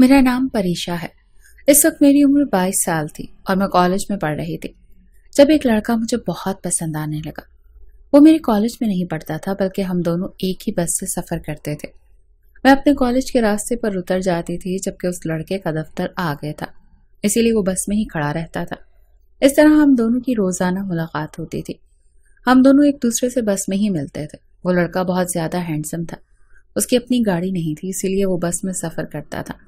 मेरा नाम परीशा है इस वक्त मेरी उम्र 22 साल थी और मैं कॉलेज में पढ़ रही थी जब एक लड़का मुझे बहुत पसंद आने लगा वो मेरे कॉलेज में नहीं पढ़ता था बल्कि हम दोनों एक ही बस से सफ़र करते थे मैं अपने कॉलेज के रास्ते पर उतर जाती थी जबकि उस लड़के का दफ्तर आ गया था इसीलिए वो बस में ही खड़ा रहता था इस तरह हम दोनों की रोज़ाना मुलाकात होती थी हम दोनों एक दूसरे से बस में ही मिलते थे वो लड़का बहुत ज़्यादा हैंडसम था उसकी अपनी गाड़ी नहीं थी इसीलिए वो बस में सफ़र करता था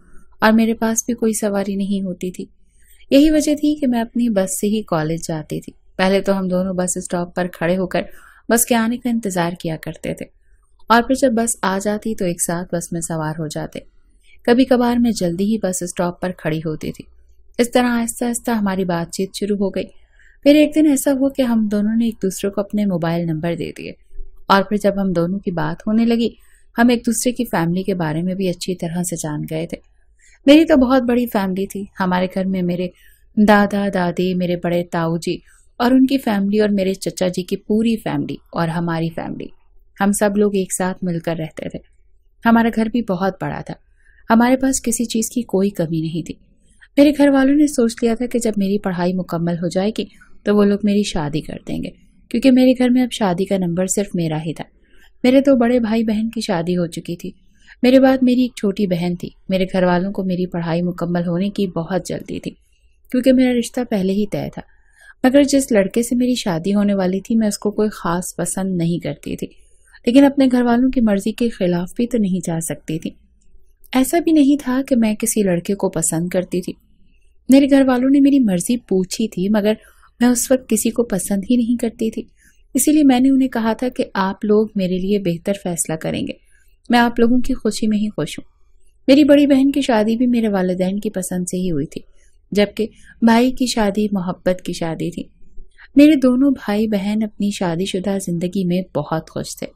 और मेरे पास भी कोई सवारी नहीं होती थी यही वजह थी कि मैं अपनी बस से ही कॉलेज जाती थी पहले तो हम दोनों बस स्टॉप पर खड़े होकर बस के आने का इंतज़ार किया करते थे और फिर जब बस आ जाती तो एक साथ बस में सवार हो जाते कभी कभार मैं जल्दी ही बस स्टॉप पर खड़ी होती थी इस तरह आहिस्ता आहिस्ता हमारी बातचीत शुरू हो गई फिर एक दिन ऐसा हुआ कि हम दोनों ने एक दूसरे को अपने मोबाइल नंबर दे दिए और फिर जब हम दोनों की बात होने लगी हम एक दूसरे की फैमिली के बारे में भी अच्छी तरह से जान गए थे मेरी तो बहुत बड़ी फैमिली थी हमारे घर में मेरे दादा दादी मेरे बड़े ताऊ जी और उनकी फैमिली और मेरे चचा जी की पूरी फैमिली और हमारी फैमिली हम सब लोग एक साथ मिलकर रहते थे हमारा घर भी बहुत बड़ा था हमारे पास किसी चीज़ की कोई कमी नहीं थी मेरे घर वालों ने सोच लिया था कि जब मेरी पढ़ाई मुकम्मल हो जाएगी तो वो लोग मेरी शादी कर देंगे क्योंकि मेरे घर में अब शादी का नंबर सिर्फ मेरा ही था मेरे दो तो बड़े भाई बहन की शादी हो चुकी थी मेरे बाद मेरी एक छोटी बहन थी मेरे घर वालों को मेरी पढ़ाई मुकम्मल होने की बहुत जल्दी थी क्योंकि मेरा रिश्ता पहले ही तय था मगर जिस लड़के से मेरी शादी होने वाली थी मैं उसको कोई ख़ास पसंद नहीं करती थी लेकिन अपने घर वालों की मर्ज़ी के ख़िलाफ़ भी तो नहीं जा सकती थी ऐसा भी नहीं था कि मैं किसी लड़के को पसंद करती थी मेरे घर वालों ने मेरी मर्ज़ी पूछी थी मगर मैं उस वक्त किसी को पसंद ही नहीं करती थी इसीलिए मैंने उन्हें कहा था कि आप लोग मेरे लिए बेहतर फैसला करेंगे मैं आप लोगों की खुशी में ही खुश हूँ मेरी बड़ी बहन की शादी भी मेरे वालदेन की पसंद से ही हुई थी जबकि भाई की शादी मोहब्बत की शादी थी मेरे दोनों भाई बहन अपनी शादीशुदा ज़िंदगी में बहुत खुश थे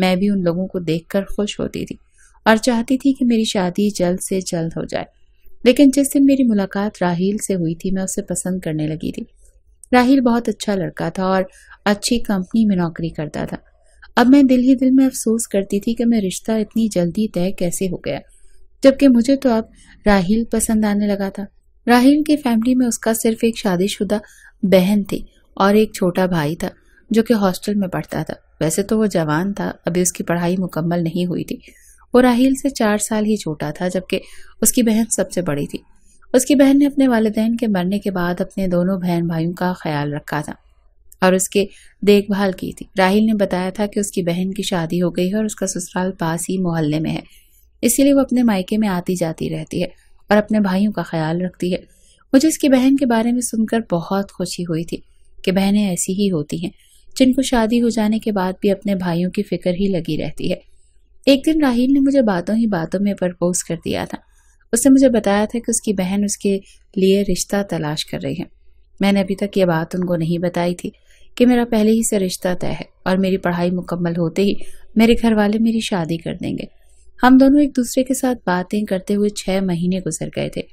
मैं भी उन लोगों को देखकर खुश होती थी और चाहती थी कि मेरी शादी जल्द से जल्द हो जाए लेकिन जिस दिन मेरी मुलाकात राहील से हुई थी मैं उसे पसंद करने लगी थी राहील बहुत अच्छा लड़का था और अच्छी कंपनी में नौकरी करता था अब मैं दिल ही दिल में अफसोस करती थी कि मैं रिश्ता इतनी जल्दी तय कैसे हो गया जबकि मुझे तो अब राहिल पसंद आने लगा था राहिल की फैमिली में उसका सिर्फ एक शादीशुदा बहन थी और एक छोटा भाई था जो कि हॉस्टल में पढ़ता था वैसे तो वो जवान था अभी उसकी पढ़ाई मुकम्मल नहीं हुई थी वो राहिल से चार साल ही छोटा था जबकि उसकी बहन सबसे बड़ी थी उसकी बहन ने अपने वालदेन के मरने के बाद अपने दोनों बहन भाइयों का ख्याल रखा था और उसके देखभाल की थी राहिल ने बताया था कि उसकी बहन की शादी हो गई है और उसका ससुराल पास ही मोहल्ले में है इसीलिए वो अपने मायके में आती जाती रहती है और अपने भाइयों का ख्याल रखती है मुझे इसकी बहन के बारे में सुनकर बहुत खुशी हुई थी कि बहनें ऐसी ही होती हैं जिनको शादी हो जाने के बाद भी अपने भाइयों की फिक्र ही लगी रहती है एक दिन राहिल ने मुझे बातों ही बातों में प्रपोज कर दिया था उसने मुझे बताया था कि उसकी बहन उसके लिए रिश्ता तलाश कर रही है मैंने अभी तक ये बात उनको नहीं बताई थी कि मेरा पहले ही से रिश्ता तय है और मेरी पढ़ाई मुकम्मल होते ही मेरे घर वाले मेरी शादी कर देंगे हम दोनों एक दूसरे के साथ बातें करते हुए छः महीने गुजर गए थे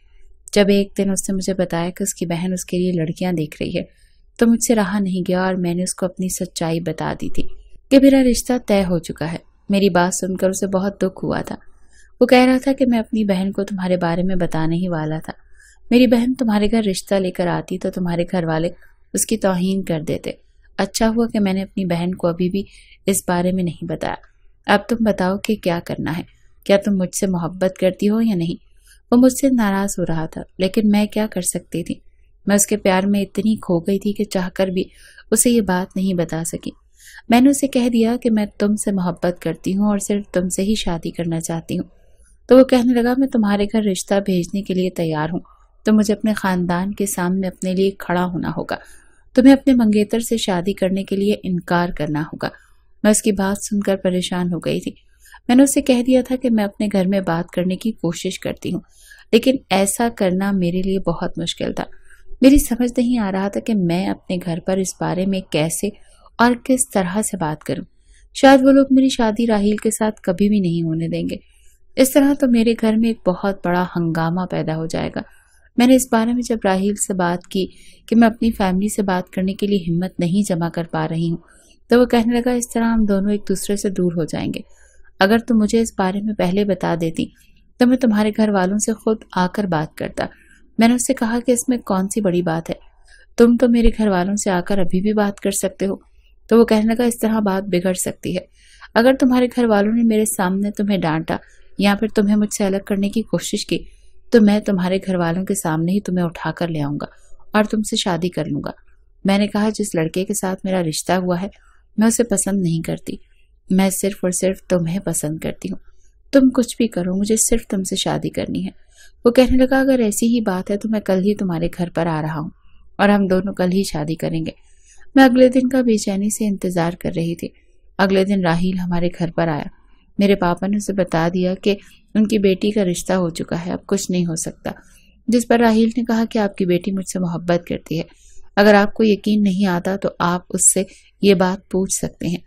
जब एक दिन उसने मुझे बताया कि उसकी बहन उसके लिए लड़कियां देख रही है तो मुझसे रहा नहीं गया और मैंने उसको अपनी सच्चाई बता दी थी कि मेरा रिश्ता तय हो चुका है मेरी बात सुनकर उसे बहुत दुख हुआ था वो कह रहा था कि मैं अपनी बहन को तुम्हारे बारे में बताने ही वाला था मेरी बहन तुम्हारे घर रिश्ता लेकर आती तो तुम्हारे घर वाले उसकी तोहन कर देते अच्छा हुआ कि मैंने अपनी बहन को अभी भी इस बारे में नहीं बताया अब तुम बताओ कि क्या करना है क्या तुम मुझसे मोहब्बत करती हो या नहीं वो मुझसे नाराज़ हो रहा था लेकिन मैं क्या कर सकती थी मैं उसके प्यार में इतनी खो गई थी कि चाहकर भी उसे ये बात नहीं बता सकी मैंने उसे कह दिया कि मैं तुमसे मोहब्बत करती हूँ और सिर्फ तुमसे ही शादी करना चाहती हूँ तो वो कहने लगा मैं तुम्हारे घर रिश्ता भेजने के लिए तैयार हूँ तो मुझे अपने ख़ानदान के सामने अपने लिए खड़ा होना होगा तुम्हें अपने मंगेतर से शादी करने के लिए इनकार करना होगा मैं उसकी बात सुनकर परेशान हो गई थी मैंने उसे कह दिया था कि मैं अपने घर में बात करने की कोशिश करती हूँ लेकिन ऐसा करना मेरे लिए बहुत मुश्किल था मेरी समझ नहीं आ रहा था कि मैं अपने घर पर इस बारे में कैसे और किस तरह से बात करूं शायद वो लोग मेरी शादी राहील के साथ कभी भी नहीं होने देंगे इस तरह तो मेरे घर में एक बहुत बड़ा हंगामा पैदा हो जाएगा मैंने इस बारे में जब राहिल से बात की कि मैं अपनी फैमिली से बात करने के लिए हिम्मत नहीं जमा कर पा रही हूँ तो वो कहने लगा इस तरह हम दोनों एक दूसरे से दूर हो जाएंगे अगर तुम मुझे इस बारे में पहले बता देती तो मैं तुम्हारे घर वालों से खुद आकर बात करता मैंने उससे कहा कि इसमें कौन सी बड़ी बात है तुम तो मेरे घर वालों से आकर अभी भी बात कर सकते हो तो वो कहने लगा इस तरह बात बिगड़ सकती है अगर तुम्हारे घर वालों ने मेरे सामने तुम्हें डांटा या फिर तुम्हें मुझसे अलग करने की कोशिश की तो मैं तुम्हारे घर वालों के सामने ही तुम्हें उठा कर ले आऊँगा और तुमसे शादी कर लूँगा मैंने कहा जिस लड़के के साथ मेरा रिश्ता हुआ है मैं उसे पसंद नहीं करती मैं सिर्फ और सिर्फ तुम्हें पसंद करती हूँ तुम कुछ भी करो मुझे सिर्फ तुमसे शादी करनी है वो कहने लगा अगर ऐसी ही बात है तो मैं कल ही तुम्हारे घर पर आ रहा हूँ और हम दोनों कल ही शादी करेंगे मैं अगले दिन का बेचैनी से इंतज़ार कर रही थी अगले दिन राहील हमारे घर पर आया मेरे पापा ने उसे बता दिया कि उनकी बेटी का रिश्ता हो चुका है अब कुछ नहीं हो सकता जिस पर राहील ने कहा कि आपकी बेटी मुझसे मोहब्बत करती है अगर आपको यकीन नहीं आता तो आप उससे ये बात पूछ सकते हैं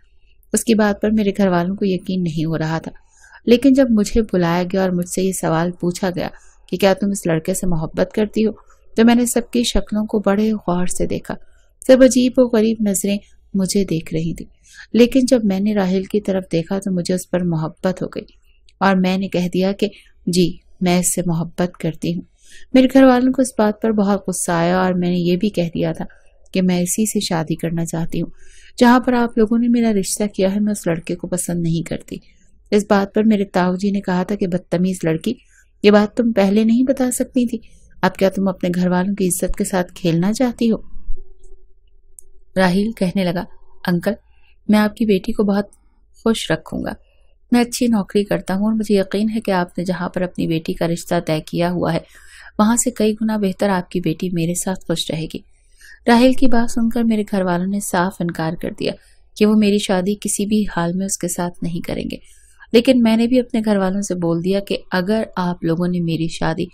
उसकी बात पर मेरे घर वालों को यकीन नहीं हो रहा था लेकिन जब मुझे बुलाया गया और मुझसे ये सवाल पूछा गया कि क्या तुम इस लड़के से मोहब्बत करती हो तो मैंने सबकी शक्लों को बड़े गौर से देखा सब अजीब व गरीब नज़रें मुझे देख रही थी लेकिन जब मैंने राहिल की तरफ देखा तो मुझे उस पर मोहब्बत हो गई और मैंने कह दिया कि जी मैं इससे मोहब्बत करती हूँ मेरे घर वालों को इस बात पर बहुत गुस्सा आया और मैंने ये भी कह दिया था कि मैं इसी से शादी करना चाहती हूँ जहाँ पर आप लोगों ने मेरा रिश्ता किया है मैं उस लड़के को पसंद नहीं करती इस बात पर मेरे ताऊ जी ने कहा था कि बदतमीज़ लड़की ये बात तुम पहले नहीं बता सकती थी अब क्या तुम अपने घर वालों की इज्जत के साथ खेलना चाहती हो राहील कहने लगा अंकल मैं आपकी बेटी को बहुत खुश रखूंगा मैं अच्छी नौकरी करता हूँ और मुझे यकीन है कि आपने जहाँ पर अपनी बेटी का रिश्ता तय किया हुआ है वहाँ से कई गुना बेहतर आपकी बेटी मेरे साथ खुश रहेगी राहिल की बात सुनकर मेरे घर वालों ने साफ इनकार कर दिया कि वो मेरी शादी किसी भी हाल में उसके साथ नहीं करेंगे लेकिन मैंने भी अपने घर वालों से बोल दिया कि अगर आप लोगों ने मेरी शादी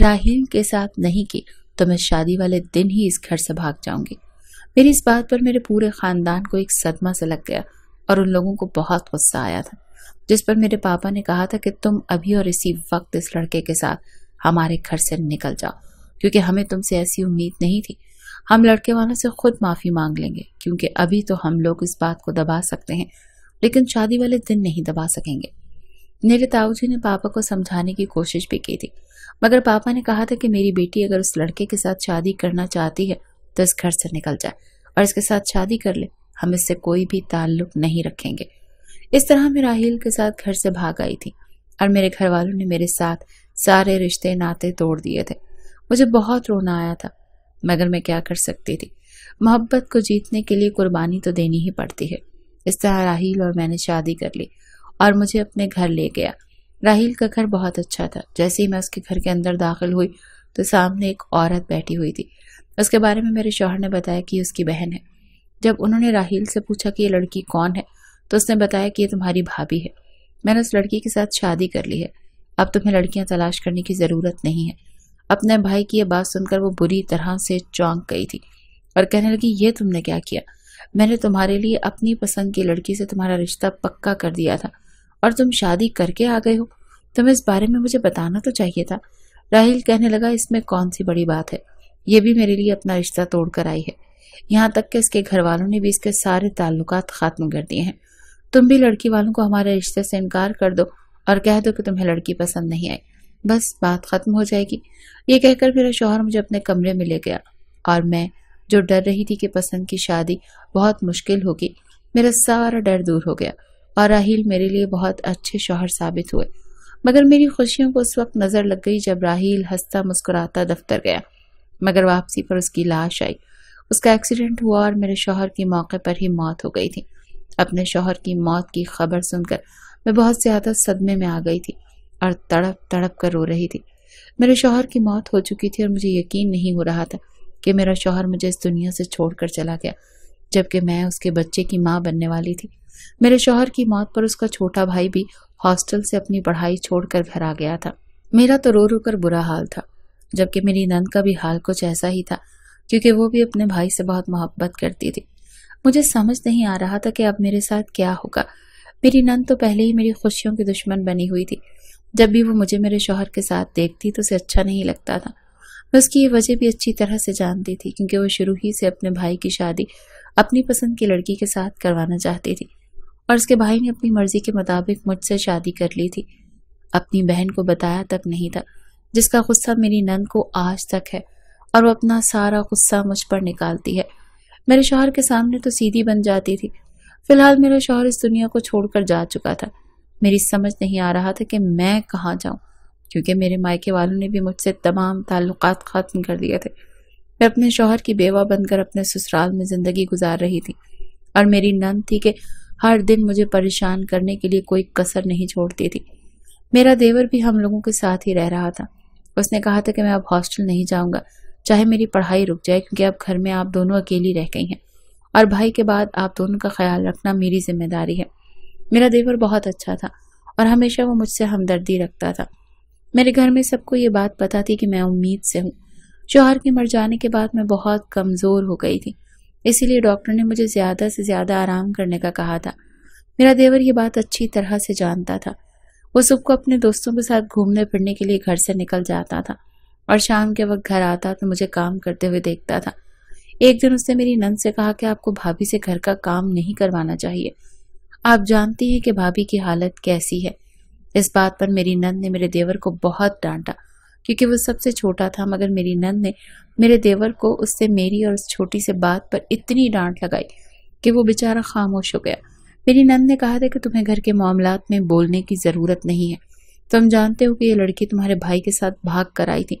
राहिल के साथ नहीं की तो मैं शादी वाले दिन ही इस घर से भाग जाऊंगी मेरी इस बात पर मेरे पूरे ख़ानदान को एक सदमा से लग गया और उन लोगों को बहुत गुस्सा आया था जिस पर मेरे पापा ने कहा था कि तुम अभी और इसी वक्त इस लड़के के साथ हमारे घर से निकल जाओ क्योंकि हमें तुमसे ऐसी उम्मीद नहीं थी हम लड़के वालों से खुद माफ़ी मांग लेंगे क्योंकि अभी तो हम लोग इस बात को दबा सकते हैं लेकिन शादी वाले दिन नहीं दबा सकेंगे मेरे ताऊ जी ने पापा को समझाने की कोशिश भी की थी मगर पापा ने कहा था कि मेरी बेटी अगर उस लड़के के साथ शादी करना चाहती है तो इस घर से निकल जाए और इसके साथ शादी कर ले हम इससे कोई भी ताल्लुक नहीं रखेंगे इस तरह मैं राहील के साथ घर से भाग आई थी और मेरे घर वालों ने मेरे साथ सारे रिश्ते नाते तोड़ दिए थे मुझे बहुत रोना आया था मगर मैं क्या कर सकती थी मोहब्बत को जीतने के लिए कुर्बानी तो देनी ही पड़ती है इस तरह राहील और मैंने शादी कर ली और मुझे अपने घर ले गया राहील का घर बहुत अच्छा था जैसे ही मैं उसके घर के अंदर दाखिल हुई तो सामने एक औरत बैठी हुई थी उसके बारे में मेरे शौहर ने बताया कि उसकी बहन है जब उन्होंने राहील से पूछा कि ये लड़की कौन है तो उसने बताया कि ये तुम्हारी भाभी है मैंने उस लड़की के साथ शादी कर ली है अब तुम्हें लड़कियां तलाश करने की ज़रूरत नहीं है अपने भाई की यह बात सुनकर वो बुरी तरह से चौंक गई थी और कहने लगी ये तुमने क्या किया मैंने तुम्हारे लिए अपनी पसंद की लड़की से तुम्हारा रिश्ता पक्का कर दिया था और तुम शादी करके आ गए हो तुम्हें इस बारे में मुझे बताना तो चाहिए था राहिल कहने लगा इसमें कौन सी बड़ी बात है ये भी मेरे लिए अपना रिश्ता तोड़ कर आई है यहाँ तक कि इसके घर वालों ने भी इसके सारे ताल्लुक ख़त्म कर दिए हैं तुम भी लड़की वालों को हमारे रिश्ते से इनकार कर दो और कह दो कि तुम्हें लड़की पसंद नहीं आई बस बात ख़त्म हो जाएगी ये कहकर मेरा शोहर मुझे अपने कमरे में ले गया और मैं जो डर रही थी कि पसंद की शादी बहुत मुश्किल होगी मेरा सारा डर दूर हो गया और राहिल मेरे लिए बहुत अच्छे शोहर साबित हुए मगर मेरी खुशियों को उस वक्त नज़र लग गई जब राहील हंसता मुस्कुराता दफ्तर गया मगर वापसी पर उसकी लाश आई उसका एक्सीडेंट हुआ और मेरे शोहर की मौके पर ही मौत हो गई थी अपने शोहर की मौत की खबर सुनकर मैं बहुत ज़्यादा सदमे में आ गई थी और तड़प तड़प कर रो रही थी मेरे शोहर की मौत हो चुकी थी और मुझे यकीन नहीं हो रहा था कि मेरा शोहर मुझे इस दुनिया से छोड़कर चला गया जबकि मैं उसके बच्चे की माँ बनने वाली थी मेरे शोहर की मौत पर उसका छोटा भाई भी हॉस्टल से अपनी पढ़ाई छोड़कर घर आ गया था मेरा तो रो रो कर बुरा हाल था जबकि मेरी नंद का भी हाल कुछ ऐसा ही था क्योंकि वो भी अपने भाई से बहुत मोहब्बत करती थी मुझे समझ नहीं आ रहा था कि अब मेरे साथ क्या होगा मेरी नंद तो पहले ही मेरी खुशियों की दुश्मन बनी हुई थी जब भी वो मुझे मेरे शोहर के साथ देखती तो उसे अच्छा नहीं लगता था मैं उसकी ये वजह भी अच्छी तरह से जानती थी क्योंकि वो शुरू ही से अपने भाई की शादी अपनी पसंद की लड़की के साथ करवाना चाहती थी और उसके भाई ने अपनी मर्जी के मुताबिक मुझसे शादी कर ली थी अपनी बहन को बताया तक नहीं था जिसका गुस्सा मेरी नंद को आज तक है और वो अपना सारा गुस्सा मुझ पर निकालती है मेरे शोहर के सामने तो सीधी बन जाती थी फिलहाल मेरा शोहर इस दुनिया को छोड़कर जा चुका था मेरी समझ नहीं आ रहा था कि मैं कहाँ जाऊँ क्योंकि मेरे मायके वालों ने भी मुझसे तमाम ताल्लुक ख़त्म कर दिए थे मैं अपने शोहर की बेवा बनकर अपने ससुराल में ज़िंदगी गुजार रही थी और मेरी नंद थी कि हर दिन मुझे परेशान करने के लिए कोई कसर नहीं छोड़ती थी मेरा देवर भी हम लोगों के साथ ही रह रहा था उसने कहा था कि मैं अब हॉस्टल नहीं जाऊँगा चाहे मेरी पढ़ाई रुक जाए क्योंकि अब घर में आप दोनों अकेली रह गई हैं और भाई के बाद आप दोनों का ख्याल रखना मेरी जिम्मेदारी है मेरा देवर बहुत अच्छा था और हमेशा वो मुझसे हमदर्दी रखता था मेरे घर में सबको ये बात पता थी कि मैं उम्मीद से हूँ शोहर के मर जाने के बाद मैं बहुत कमज़ोर हो गई थी इसीलिए डॉक्टर ने मुझे ज़्यादा से ज़्यादा आराम करने का कहा था मेरा देवर ये बात अच्छी तरह से जानता था वो सबको को अपने दोस्तों के साथ घूमने फिरने के लिए घर से निकल जाता था और शाम के वक्त घर आता तो मुझे काम करते हुए देखता था एक दिन उसने मेरी नंद से कहा कि आपको भाभी से घर का काम नहीं करवाना चाहिए आप जानती हैं कि भाभी की हालत कैसी है इस बात पर मेरी नंद ने मेरे देवर को बहुत डांटा क्योंकि वो सबसे छोटा था मगर मेरी नंद ने मेरे देवर को उससे मेरी और उस छोटी से बात पर इतनी डांट लगाई कि वो बेचारा खामोश हो गया मेरी नंद ने कहा था कि तुम्हें घर के मामला में बोलने की ज़रूरत नहीं है तुम तो जानते हो कि ये लड़की तुम्हारे भाई के साथ भाग कर आई थी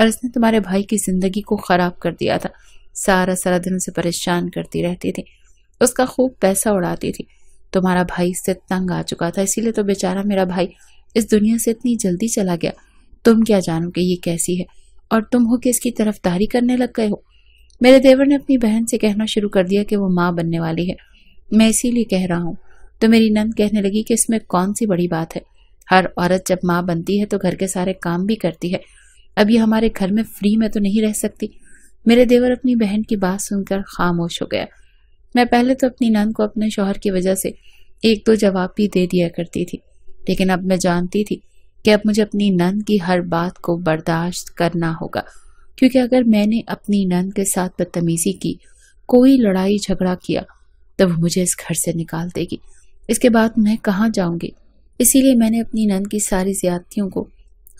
और इसने तुम्हारे भाई की ज़िंदगी को ख़राब कर दिया था सारा सारा दिन उसे परेशान करती रहती थी उसका खूब पैसा उड़ाती थी तुम्हारा भाई इससे तंग आ चुका था इसीलिए तो बेचारा मेरा भाई इस दुनिया से इतनी जल्दी चला गया तुम क्या जानो कि ये कैसी है और तुम हो कि इसकी तरफदारी करने लग गए हो मेरे देवर ने अपनी बहन से कहना शुरू कर दिया कि वो माँ बनने वाली है मैं इसीलिए कह रहा हूँ तो मेरी नंद कहने लगी कि इसमें कौन सी बड़ी बात है हर औरत जब माँ बनती है तो घर के सारे काम भी करती है अब ये हमारे घर में फ्री में तो नहीं रह सकती मेरे देवर अपनी बहन की बात सुनकर खामोश हो गया मैं पहले तो अपनी नंद को अपने शोहर की वजह से एक दो जवाब भी दे दिया करती थी लेकिन अब मैं जानती थी कि अब मुझे अपनी नंद की हर बात को बर्दाश्त करना होगा क्योंकि अगर मैंने अपनी नंद के साथ बदतमीजी की कोई लड़ाई झगड़ा किया तब मुझे इस घर से निकाल देगी इसके बाद मैं कहाँ जाऊँगी इसीलिए मैंने अपनी नंद की सारी ज्यादतियों को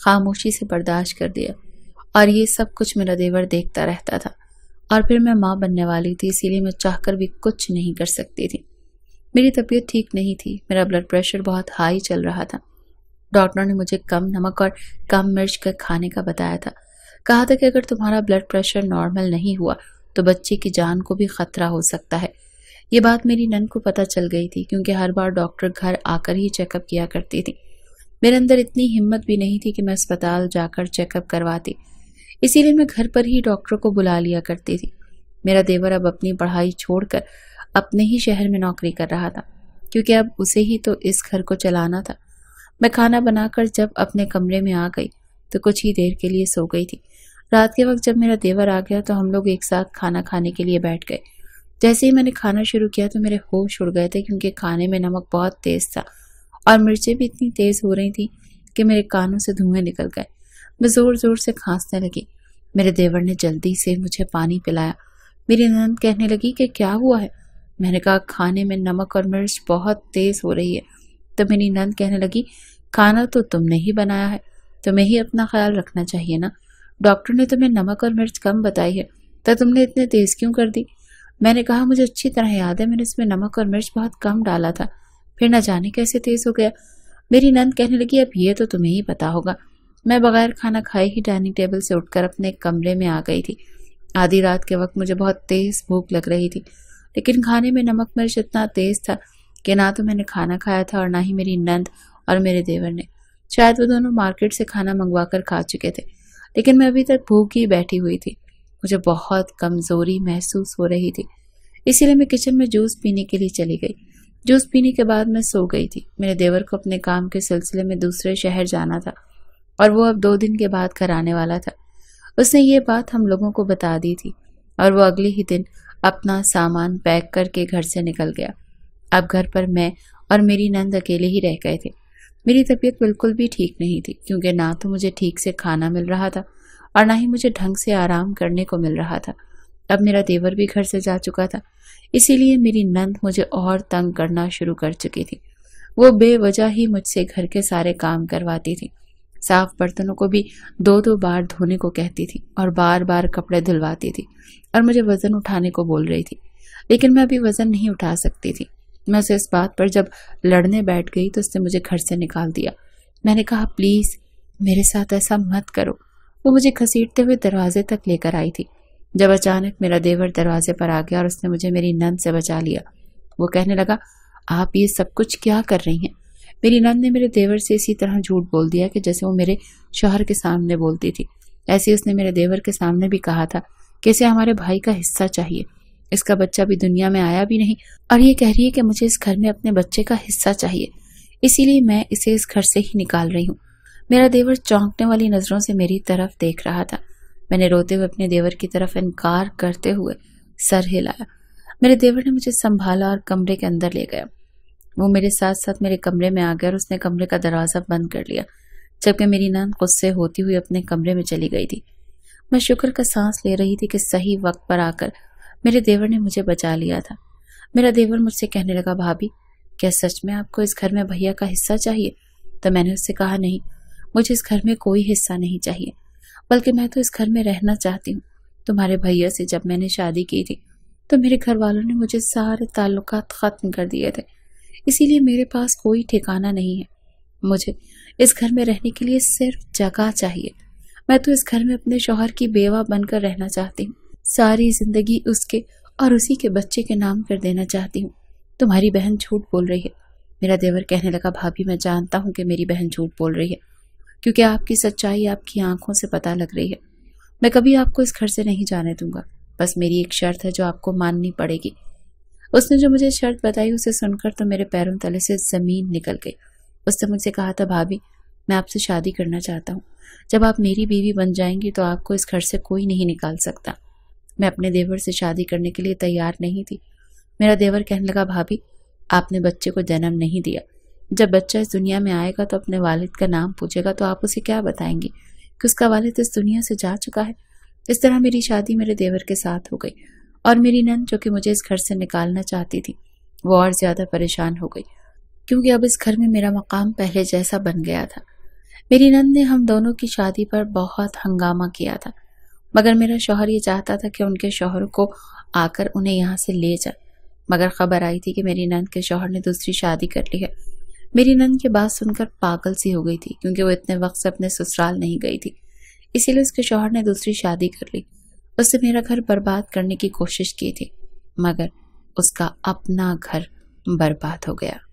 खामोशी से बर्दाश्त कर दिया और ये सब कुछ मेरा देवर देखता रहता था और फिर मैं माँ बनने वाली थी इसीलिए मैं चाहकर भी कुछ नहीं कर सकती थी मेरी तबीयत ठीक नहीं थी मेरा ब्लड प्रेशर बहुत हाई चल रहा था डॉक्टर ने मुझे कम नमक और कम मिर्च का खाने का बताया था कहा था कि अगर तुम्हारा ब्लड प्रेशर नॉर्मल नहीं हुआ तो बच्चे की जान को भी खतरा हो सकता है ये बात मेरी नन को पता चल गई थी क्योंकि हर बार डॉक्टर घर आकर ही चेकअप किया करती थी मेरे अंदर इतनी हिम्मत भी नहीं थी कि मैं अस्पताल जाकर चेकअप करवाती इसीलिए मैं घर पर ही डॉक्टर को बुला लिया करती थी मेरा देवर अब अपनी पढ़ाई छोड़कर अपने ही शहर में नौकरी कर रहा था क्योंकि अब उसे ही तो इस घर को चलाना था मैं खाना बनाकर जब अपने कमरे में आ गई तो कुछ ही देर के लिए सो गई थी रात के वक्त जब मेरा देवर आ गया तो हम लोग एक साथ खाना खाने के लिए बैठ गए जैसे ही मैंने खाना शुरू किया तो मेरे होश उड़ गए थे क्योंकि खाने में नमक बहुत तेज़ था और मिर्चें भी इतनी तेज़ हो रही थी कि मेरे कानों से धुएं निकल गए मैं ज़ोर ज़ोर से खांसने लगी मेरे देवर ने जल्दी से मुझे पानी पिलाया मेरी नंद कहने लगी कि क्या हुआ है मैंने कहा खाने में नमक और मिर्च बहुत तेज़ हो रही है तो मेरी नंद कहने लगी खाना तो तुमने ही बनाया है तुम्हें ही अपना ख्याल रखना चाहिए ना डॉक्टर ने तुम्हें नमक और मिर्च कम बताई है तो तुमने इतने तेज़ क्यों कर दी मैंने कहा मुझे अच्छी तरह याद है मैंने इसमें नमक और मिर्च बहुत कम डाला था फिर न जाने कैसे तेज़ हो गया मेरी नंद कहने लगी अब ये तो तुम्हें ही पता होगा मैं बगैर खाना खाए ही डाइनिंग टेबल से उठकर अपने कमरे में आ गई थी आधी रात के वक्त मुझे बहुत तेज़ भूख लग रही थी लेकिन खाने में नमक मिर्च इतना तेज़ था कि ना तो मैंने खाना खाया था और ना ही मेरी नंद और मेरे देवर ने शायद वो दोनों मार्केट से खाना मंगवा कर खा चुके थे लेकिन मैं अभी तक भूख ही बैठी हुई थी मुझे बहुत कमज़ोरी महसूस हो रही थी इसीलिए मैं किचन में जूस पीने के लिए चली गई जूस पीने के बाद मैं सो गई थी मेरे देवर को अपने काम के सिलसिले में दूसरे शहर जाना था और वो अब दो दिन के बाद घर आने वाला था उसने ये बात हम लोगों को बता दी थी और वो अगले ही दिन अपना सामान पैक करके घर से निकल गया अब घर पर मैं और मेरी नंद अकेले ही रह गए थे मेरी तबीयत बिल्कुल भी ठीक नहीं थी क्योंकि ना तो मुझे ठीक से खाना मिल रहा था और ना ही मुझे ढंग से आराम करने को मिल रहा था अब मेरा देवर भी घर से जा चुका था इसीलिए मेरी नंद मुझे और तंग करना शुरू कर चुकी थी वो बेवजह ही मुझसे घर के सारे काम करवाती थी साफ बर्तनों को भी दो दो बार धोने को कहती थी और बार बार कपड़े धुलवाती थी और मुझे वज़न उठाने को बोल रही थी लेकिन मैं अभी वज़न नहीं उठा सकती थी मैं उसे इस बात पर जब लड़ने बैठ गई तो उसने मुझे घर से निकाल दिया मैंने कहा प्लीज़ मेरे साथ ऐसा मत करो वो तो मुझे घसीटते हुए दरवाजे तक लेकर आई थी जब अचानक मेरा देवर दरवाजे पर आ गया और उसने मुझे मेरी नंद से बचा लिया वो कहने लगा आप ये सब कुछ क्या कर रही हैं मेरी नंद ने मेरे देवर से इसी तरह झूठ बोल दिया कि जैसे वो मेरे शोहर के सामने बोलती थी ऐसे उसने मेरे देवर के सामने भी कहा था कि इसे हमारे भाई का हिस्सा चाहिए इसका बच्चा भी दुनिया में आया भी नहीं और ये कह रही है कि मुझे इस घर में अपने बच्चे का हिस्सा चाहिए इसीलिए मैं इसे इस घर से ही निकाल रही हूँ मेरा देवर चौंकने वाली नज़रों से मेरी तरफ देख रहा था मैंने रोते हुए अपने देवर की तरफ इनकार करते हुए सर हिलाया मेरे देवर ने मुझे संभाला और कमरे के अंदर ले गया वो मेरे साथ साथ मेरे कमरे में आ गया और उसने कमरे का दरवाज़ा बंद कर लिया जबकि मेरी नान गुस्से होती हुई अपने कमरे में चली गई थी मैं शुक्र का सांस ले रही थी कि सही वक्त पर आकर मेरे देवर ने मुझे बचा लिया था मेरा देवर मुझसे कहने लगा भाभी क्या सच में आपको इस घर में भैया का हिस्सा चाहिए तो मैंने उससे कहा नहीं मुझे इस घर में कोई हिस्सा नहीं चाहिए बल्कि मैं तो इस घर में रहना चाहती हूँ तुम्हारे भैया से जब मैंने शादी की थी तो मेरे घर वालों ने मुझे सारे ताल्लुक ख़त्म कर दिए थे इसीलिए मेरे पास कोई ठिकाना नहीं है मुझे इस घर में रहने के लिए सिर्फ जगह चाहिए मैं तो इस घर में अपने शोहर की बेवा बनकर रहना चाहती हूँ सारी जिंदगी उसके और उसी के बच्चे के नाम कर देना चाहती हूँ तुम्हारी बहन झूठ बोल रही है मेरा देवर कहने लगा भाभी मैं जानता हूँ कि मेरी बहन झूठ बोल रही है क्योंकि आपकी सच्चाई आपकी आंखों से पता लग रही है मैं कभी आपको इस घर से नहीं जाने दूंगा बस मेरी एक शर्त है जो आपको माननी पड़ेगी उसने जो मुझे शर्त बताई उसे सुनकर तो मेरे पैरों तले से ज़मीन निकल गई उसने मुझसे कहा था भाभी मैं आपसे शादी करना चाहता हूँ जब आप मेरी बीवी बन जाएंगी तो आपको इस घर से कोई नहीं निकाल सकता मैं अपने देवर से शादी करने के लिए तैयार नहीं थी मेरा देवर कहने लगा भाभी आपने बच्चे को जन्म नहीं दिया जब बच्चा इस दुनिया में आएगा तो अपने वालिद का नाम पूछेगा तो आप उसे क्या बताएंगे कि उसका वालिद इस दुनिया से जा चुका है इस तरह मेरी शादी मेरे देवर के साथ हो गई और मेरी नन जो कि मुझे इस घर से निकालना चाहती थी वो और ज़्यादा परेशान हो गई क्योंकि अब इस घर में मेरा मकाम पहले जैसा बन गया था मेरी नंद ने हम दोनों की शादी पर बहुत हंगामा किया था मगर मेरा शोहर ये चाहता था कि उनके शोहर को आकर उन्हें यहाँ से ले जाए मगर खबर आई थी कि मेरी नंद के शोहर ने दूसरी शादी कर ली है मेरी नंद की बात सुनकर पागल सी हो गई थी क्योंकि वो इतने वक्त से अपने ससुराल नहीं गई थी इसीलिए उसके शौहर ने दूसरी शादी कर ली उससे मेरा घर बर्बाद करने की कोशिश की थी मगर उसका अपना घर बर्बाद हो गया